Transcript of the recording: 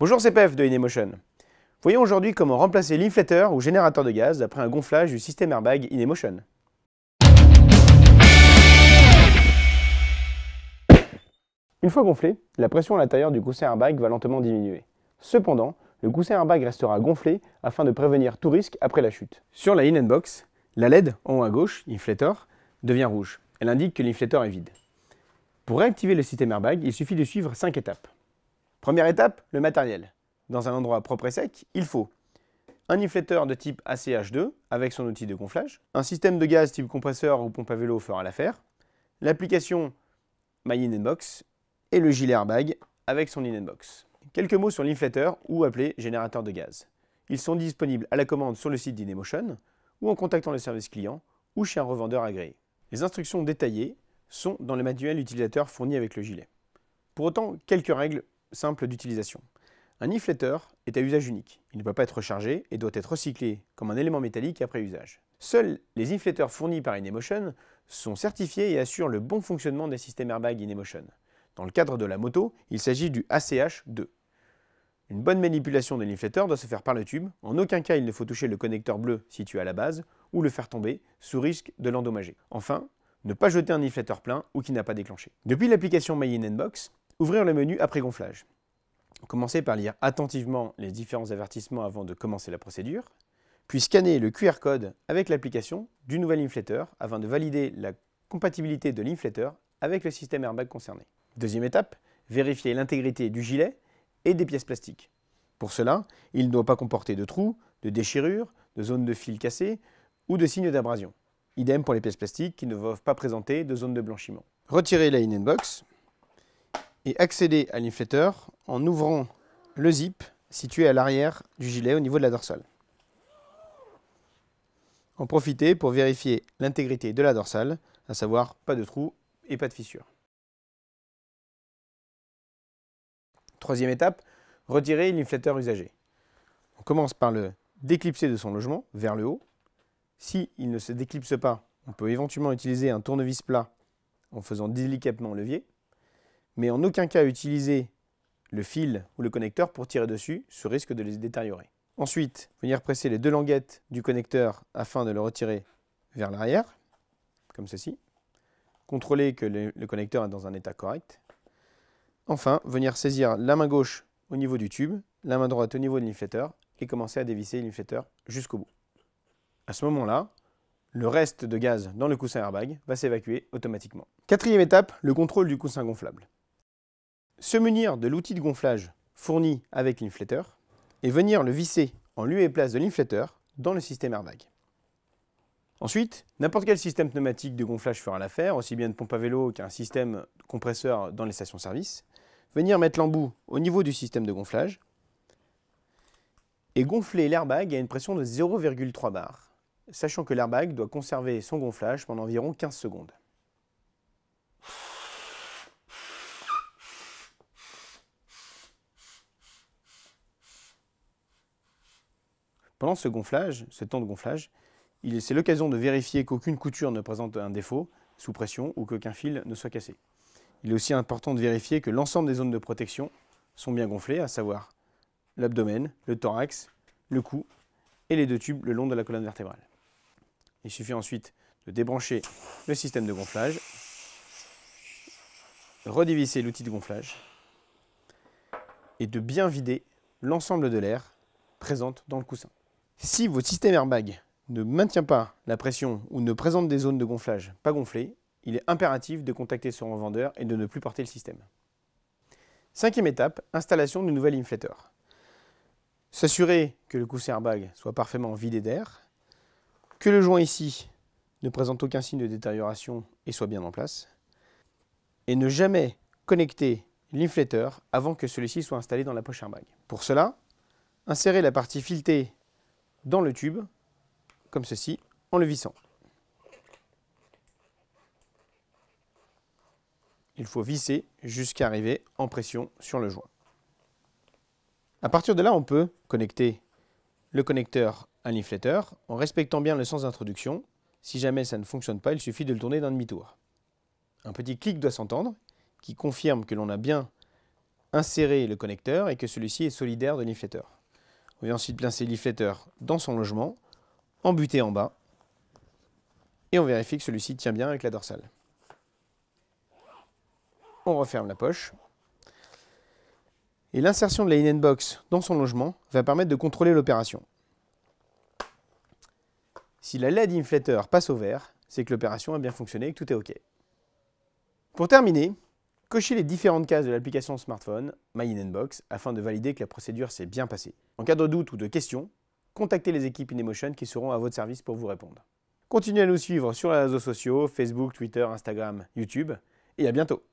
Bonjour c'est Pef de Inemotion. Voyons aujourd'hui comment remplacer l'inflateur ou générateur de gaz après un gonflage du système airbag Inemotion. Une fois gonflé, la pression à l'intérieur du coussin airbag va lentement diminuer. Cependant, le coussin airbag restera gonflé afin de prévenir tout risque après la chute. Sur la in la LED en haut à gauche, inflator, devient rouge. Elle indique que l'inflator est vide. Pour réactiver le système airbag, il suffit de suivre 5 étapes. Première étape, le matériel. Dans un endroit propre et sec, il faut un inflateur de type ACH2 avec son outil de gonflage, un système de gaz type compresseur ou pompe à vélo fera l'affaire, l'application My In Box et le gilet airbag avec son In Box. Quelques mots sur l'inflateur ou appelé générateur de gaz. Ils sont disponibles à la commande sur le site d'Inemotion ou en contactant le service client ou chez un revendeur agréé. Les instructions détaillées sont dans le manuel utilisateur fourni avec le gilet. Pour autant, quelques règles simple d'utilisation. Un inflator est à usage unique. Il ne peut pas être rechargé et doit être recyclé comme un élément métallique après usage. Seuls les inflateurs fournis par Inemotion sont certifiés et assurent le bon fonctionnement des systèmes airbag Inemotion. Dans le cadre de la moto, il s'agit du ACH2. Une bonne manipulation de l'inflateur doit se faire par le tube. En aucun cas, il ne faut toucher le connecteur bleu situé à la base ou le faire tomber, sous risque de l'endommager. Enfin, ne pas jeter un inflateur plein ou qui n'a pas déclenché. Depuis l'application My In Ouvrir le menu après gonflage. Commencez par lire attentivement les différents avertissements avant de commencer la procédure, puis scanner le QR code avec l'application du nouvel inflateur afin de valider la compatibilité de l'inflateur avec le système airbag concerné. Deuxième étape, vérifier l'intégrité du gilet et des pièces plastiques. Pour cela, il ne doit pas comporter de trous, de déchirures, de zones de fil cassées ou de signes d'abrasion. Idem pour les pièces plastiques qui ne doivent pas présenter de zones de blanchiment. Retirez la in-box et accéder à l'inflateur en ouvrant le zip situé à l'arrière du gilet au niveau de la dorsale. En profiter pour vérifier l'intégrité de la dorsale, à savoir pas de trou et pas de fissures. Troisième étape, retirer l'inflateur usagé. On commence par le déclipser de son logement vers le haut. S'il ne se déclipse pas, on peut éventuellement utiliser un tournevis plat en faisant délicatement levier mais en aucun cas utiliser le fil ou le connecteur pour tirer dessus, ce risque de les détériorer. Ensuite, venir presser les deux languettes du connecteur afin de le retirer vers l'arrière, comme ceci. Contrôler que le, connecteur est dans un état correct. Enfin, venir saisir la main gauche au niveau du tube, la main droite au niveau de l'inflateur et commencer à dévisser l'inflateur jusqu'au bout. À ce moment-là, le reste de gaz dans le coussin airbag va s'évacuer automatiquement. Quatrième étape, le contrôle du coussin gonflable se munir de l'outil de gonflage fourni avec l'inflateur et venir le visser en lieu et place de l'inflateur dans le système airbag. Ensuite, n'importe quel système pneumatique de gonflage fera l'affaire, aussi bien de pompe à vélo qu'un système compresseur dans les stations-service. Venir mettre l'embout au niveau du système de gonflage et gonfler l'airbag à une pression de 0,3 bar, sachant que l'airbag doit conserver son gonflage pendant environ 15 secondes. Pendant ce gonflage, ce temps de gonflage, c'est l'occasion de vérifier qu'aucune couture ne présente un défaut sous pression ou qu'aucun fil ne soit cassé. Il est aussi important de vérifier que l'ensemble des zones de protection sont bien gonflées, à savoir l'abdomen, le thorax, le cou et les deux tubes le long de la colonne vertébrale. Il suffit ensuite de débrancher le système de gonflage, redévisser l'outil de gonflage et de bien vider l'ensemble de l'air présente dans le coussin. Si votre système airbag ne maintient pas la pression ou ne présente des zones de gonflage pas gonflées, il est impératif de contacter son revendeur et de ne plus porter le système. Cinquième étape, installation du nouvel inflateur. S'assurer que le coussin airbag soit parfaitement vidé d'air, que le joint ici ne présente aucun signe de détérioration et soit bien en place, et ne jamais connecter l'inflateur avant que celui-ci soit installé dans la poche airbag. Pour cela, insérez la partie filetée dans le tube, comme ceci, en le vissant. Il faut visser jusqu'à arriver en pression sur le joint. À partir de là, on peut connecter le connecteur à l'inflateur en respectant bien le sens d'introduction. Si jamais ça ne fonctionne pas, il suffit de le tourner d'un demi-tour. Un petit clic doit s'entendre qui confirme que l'on a bien inséré le connecteur et que celui-ci est solidaire de l'inflateur. On vient ensuite placer l'inflatter dans son logement, en butée en bas, et on vérifie que celui-ci tient bien avec la dorsale. On referme la poche. Et l'insertion de la in box dans son logement va permettre de contrôler l'opération. Si la LED inflateur passe au vert, c'est que l'opération a bien fonctionné et que tout est OK. Pour terminer, Cochez les différentes cases de l'application smartphone My Inbox afin de valider que la procédure s'est bien passée. En cas de doute ou de question, contactez les équipes InEmotion qui seront à votre service pour vous répondre. Continuez à nous suivre sur les réseaux sociaux, Facebook, Twitter, Instagram, YouTube, et à bientôt